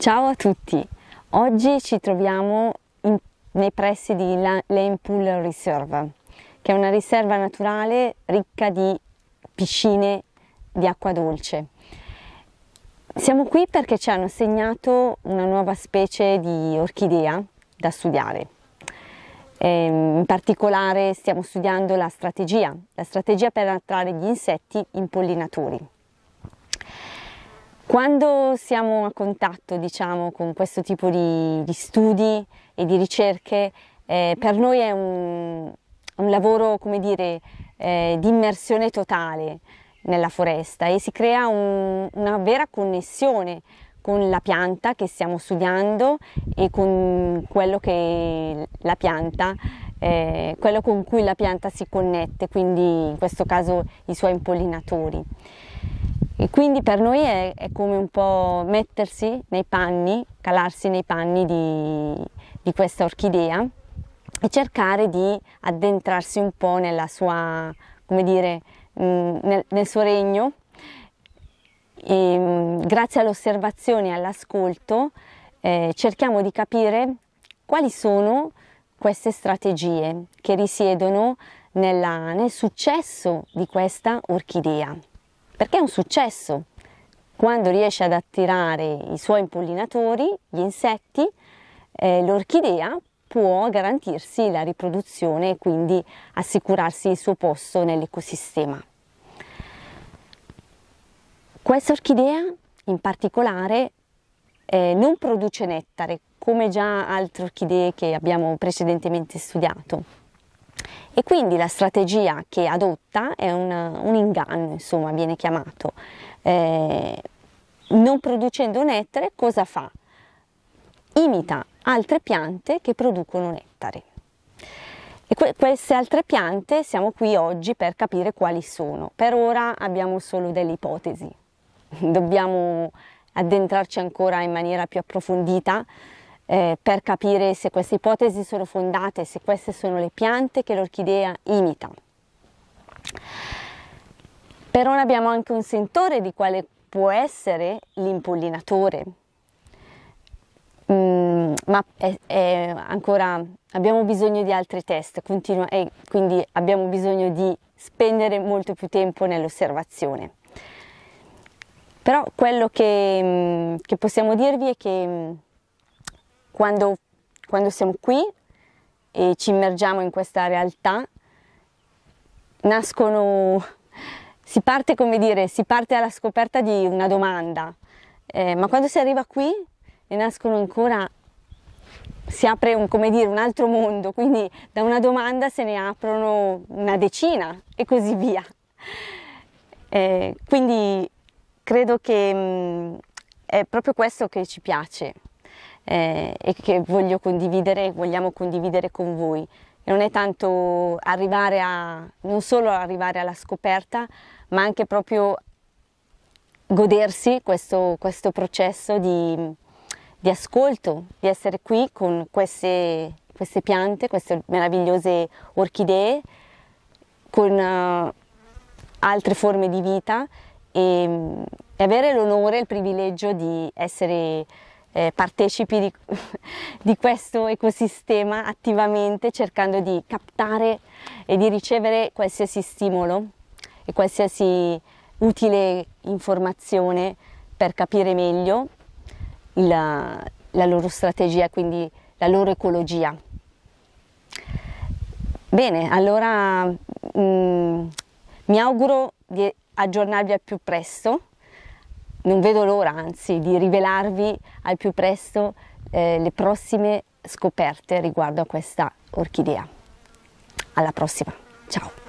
Ciao a tutti, oggi ci troviamo in, nei pressi di Lanepool Reserve, che è una riserva naturale ricca di piscine di acqua dolce. Siamo qui perché ci hanno segnato una nuova specie di orchidea da studiare. Ehm, in particolare stiamo studiando la strategia, la strategia per attrarre gli insetti impollinatori. Quando siamo a contatto diciamo, con questo tipo di, di, studi e di ricerche, eh, per noi è un, un lavoro dire, eh, di immersione totale nella foresta e si crea un, una vera connessione con la pianta che stiamo studiando e con quello, pianta, eh, quello con cui la pianta si connette, quindi in questo caso i suoi impollinatori. E quindi per noi è, è, come un po' mettersi nei panni, calarsi nei panni di, di questa orchidea e cercare di addentrarsi un po' nella sua, come dire, mm, nel, nel suo regno. E, mm, grazie all'osservazione e all'ascolto eh, cerchiamo di capire quali sono queste strategie che risiedono nella, nel successo di questa orchidea perché è un successo. Quando riesce ad attirare i suoi impollinatori, gli insetti, eh, l'orchidea può garantirsi la riproduzione e quindi assicurarsi il suo posto nell'ecosistema. Questa orchidea in particolare eh, non produce nettare come già altre orchidee che abbiamo precedentemente studiato, e quindi la strategia che adotta è una, un inganno, insomma, viene chiamato. Eh, non producendo nettare, cosa fa? Imita altre piante che producono nettare. E que queste altre piante siamo qui oggi per capire quali sono. Per ora abbiamo solo delle ipotesi. Dobbiamo addentrarci ancora in maniera più approfondita eh, per capire se queste ipotesi sono fondate, se queste sono le piante che l'orchidea imita. Per ora abbiamo anche un sentore di quale può essere l'impollinatore, mm, ma è, è ancora abbiamo bisogno di altri test, continua, e quindi abbiamo bisogno di spendere molto più tempo nell'osservazione. Però quello che, mm, che possiamo dirvi è che mm, quando, quando siamo qui e ci immergiamo in questa realtà, nascono, si parte come dire, si parte alla scoperta di una domanda, eh, ma quando si arriva qui ne nascono ancora, si apre un, come dire, un altro mondo, quindi da una domanda se ne aprono una decina e così via. Eh, quindi credo che mh, mm, è proprio questo che ci piace eh, e che voglio condividere, e vogliamo condividere con voi. E non è tanto arrivare a, non solo arrivare alla scoperta, ma anche proprio godersi questo, questo processo di, di, ascolto, di essere qui con queste, queste piante, queste meravigliose orchidee, con uh, altre forme di vita e, e avere l'onore e il privilegio di essere eh, partecipi di, di, questo ecosistema attivamente cercando di captare e di ricevere qualsiasi stimolo e qualsiasi utile informazione per capire meglio la, la loro strategia, quindi la loro ecologia. Bene, allora mh, mm, mi auguro di aggiornarvi al più presto non vedo l'ora, anzi, di rivelarvi al più presto eh, le prossime scoperte riguardo a questa orchidea. Alla prossima, ciao!